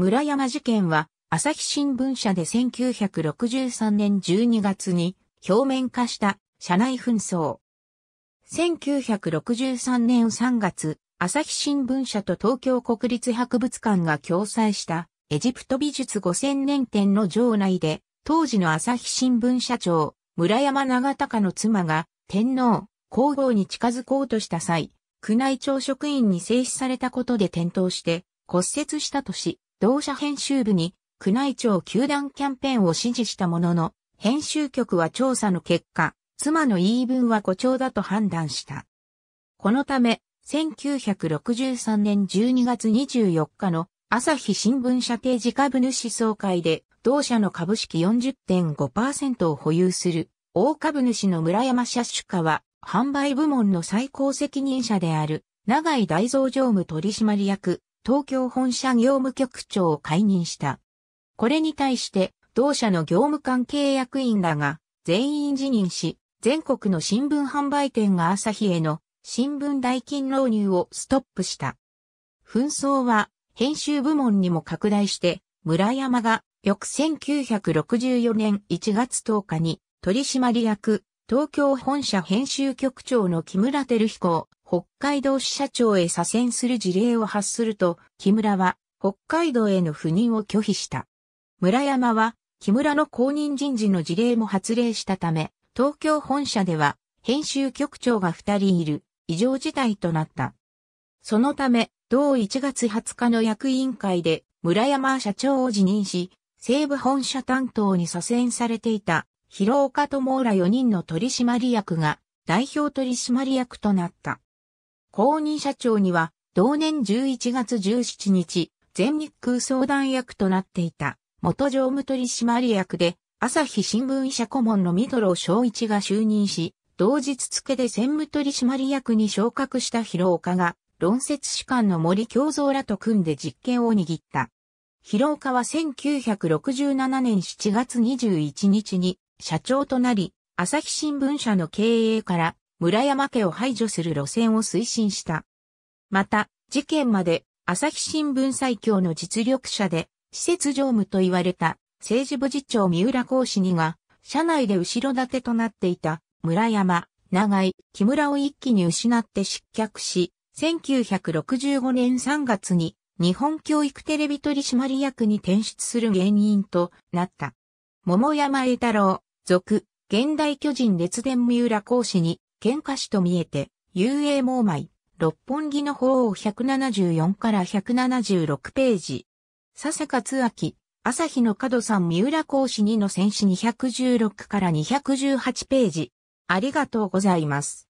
村山事件は、朝日新聞社で1963年12月に表面化した社内紛争。1963年3月、朝日新聞社と東京国立博物館が共催したエジプト美術5000年展の場内で、当時の朝日新聞社長、村山長隆の妻が天皇、皇后に近づこうとした際、宮内庁職員に制止されたことで転倒して骨折したとし、同社編集部に、宮内庁球団キャンペーンを支持したものの、編集局は調査の結果、妻の言い分は誇張だと判断した。このため、1963年12月24日の朝日新聞社定時株主総会で、同社の株式40.5%を保有する、大株主の村山社主家は、販売部門の最高責任者である、長井大蔵常務取締役、東京本社業務局長を解任した。これに対して同社の業務関係役員らが全員辞任し、全国の新聞販売店が朝日への新聞代金納入をストップした。紛争は編集部門にも拡大して、村山が翌1964年1月10日に取締役東京本社編集局長の木村照彦を北海道支社長へ左遷する事例を発すると、木村は北海道への赴任を拒否した。村山は木村の公認人事の事例も発令したため、東京本社では編集局長が二人いる異常事態となった。そのため、同1月20日の役員会で村山社長を辞任し、西部本社担当に左遷されていた広岡智ら4人の取締役が代表取締役となった。公認社長には、同年11月17日、全日空相談役となっていた、元常務取締役で、朝日新聞社顧問の三郎昭一が就任し、同日付で専務取締役に昇格した広岡が、論説士官の森京三らと組んで実権を握った。広岡は1967年7月21日に社長となり、朝日新聞社の経営から村山家を排除する路線を推進した。また、事件まで朝日新聞最強の実力者で、施設常務と言われた政治部次長三浦孝志にが、社内で後ろ盾となっていた村山、長井、木村を一気に失って失脚し、1965年3月に日本教育テレビ取締役に転出する原因となった。桃山栄太郎、俗、現代巨人列伝三浦講師に喧嘩師と見えて、遊泳網舞、六本木の方を174から176ページ。笹勝明、朝日の角さん三浦講師2の戦士216から218ページ。ありがとうございます。